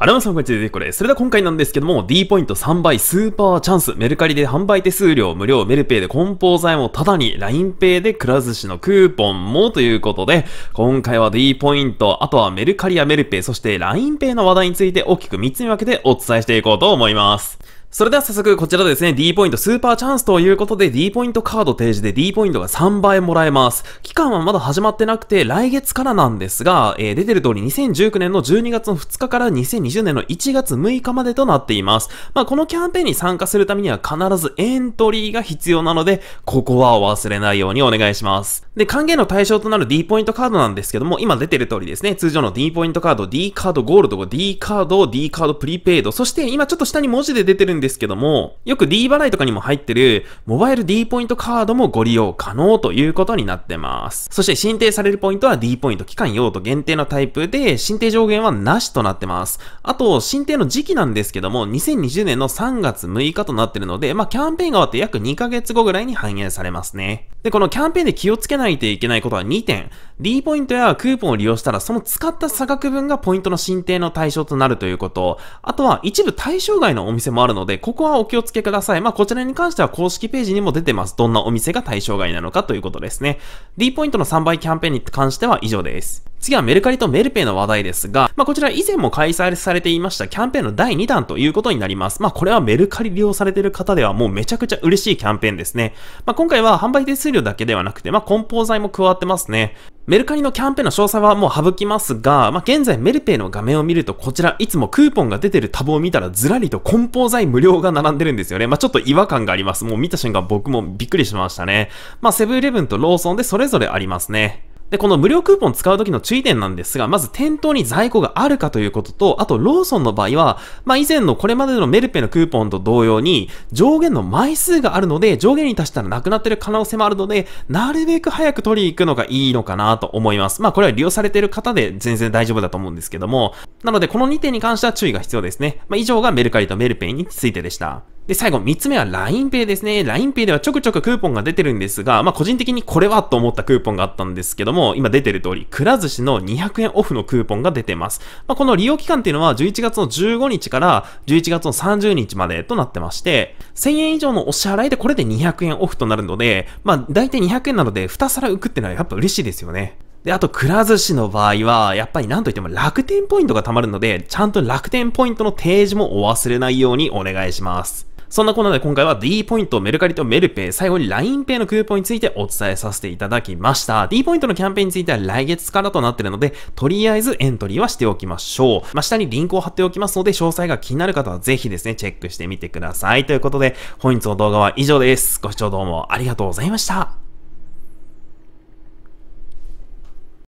アラムさんこんにちは、これ。それでは今回なんですけども、D ポイント3倍、スーパーチャンス、メルカリで販売手数料無料、メルペイで梱包材もタダに、LINEPay でくら寿司のクーポンもということで、今回は D ポイント、あとはメルカリやメルペイ、そして LINEPay の話題について大きく3つに分けてお伝えしていこうと思います。それでは早速こちらですね、D ポイントスーパーチャンスということで D ポイントカード提示で D ポイントが3倍もらえます。期間はまだ始まってなくて来月からなんですが、えー、出てる通り2019年の12月の2日から2020年の1月6日までとなっています。まあ、このキャンペーンに参加するためには必ずエントリーが必要なので、ここは忘れないようにお願いします。で、還元の対象となる D ポイントカードなんですけども、今出てる通りですね、通常の D ポイントカード、D カードゴールド、D カード、D カードプリペイド、そして今ちょっと下に文字で出てるんんですけども、よく D 払いとかにも入ってる、モバイル D ポイントカードもご利用可能ということになってます。そして申請されるポイントは D ポイント期間用途限定のタイプで、申請上限はなしとなってます。あと、申請の時期なんですけども、2020年の3月6日となってるので、まあ、キャンペーンが終わって約2ヶ月後ぐらいに反映されますね。で、このキャンペーンで気をつけないといけないことは2点。D ポイントやクーポンを利用したら、その使った差額分がポイントの申請の対象となるということ。あとは、一部対象外のお店もあるので、ここはお気をつけください。まあ、こちらに関しては公式ページにも出てます。どんなお店が対象外なのかということですね。D ポイントの3倍キャンペーンに関しては以上です。次はメルカリとメルペイの話題ですが、まあ、こちら以前も開催されていましたキャンペーンの第2弾ということになります。まあ、これはメルカリ利用されている方ではもうめちゃくちゃ嬉しいキャンペーンですね。まあ、今回は販売手数料だけではなくて、まあ、梱包材も加わってますね。メルカリのキャンペーンの詳細はもう省きますが、まあ、現在メルペイの画面を見ると、こちらいつもクーポンが出てるタブを見たらずらりと梱包材無料が並んでるんですよね。まあ、ちょっと違和感があります。もう見た瞬間僕もびっくりしましたね。まあ、セブンイレブンとローソンでそれぞれありますね。で、この無料クーポン使う時の注意点なんですが、まず店頭に在庫があるかということと、あとローソンの場合は、まあ以前のこれまでのメルペのクーポンと同様に、上限の枚数があるので、上限に達したらなくなってる可能性もあるので、なるべく早く取りに行くのがいいのかなと思います。まあこれは利用されてる方で全然大丈夫だと思うんですけども、なのでこの2点に関しては注意が必要ですね。まあ以上がメルカリとメルペイについてでした。で、最後、三つ目は LINEPay ですね。LINEPay ではちょくちょくクーポンが出てるんですが、まあ、個人的にこれはと思ったクーポンがあったんですけども、今出てる通り、くら寿司の200円オフのクーポンが出てます。まあ、この利用期間っていうのは、11月の15日から11月の30日までとなってまして、1000円以上のお支払いでこれで200円オフとなるので、まあ、大体200円なので、2皿浮くってのはやっぱ嬉しいですよね。で、あと、くら寿司の場合は、やっぱり何といっても楽天ポイントが貯まるので、ちゃんと楽天ポイントの提示もお忘れないようにお願いします。そんなこんなで今回は D ポイント、メルカリとメルペイ、最後に LINEPay のクーポンについてお伝えさせていただきました。D ポイントのキャンペーンについては来月からとなっているので、とりあえずエントリーはしておきましょう。まあ、下にリンクを貼っておきますので、詳細が気になる方はぜひですね、チェックしてみてください。ということで、本日の動画は以上です。ご視聴どうもありがとうございました。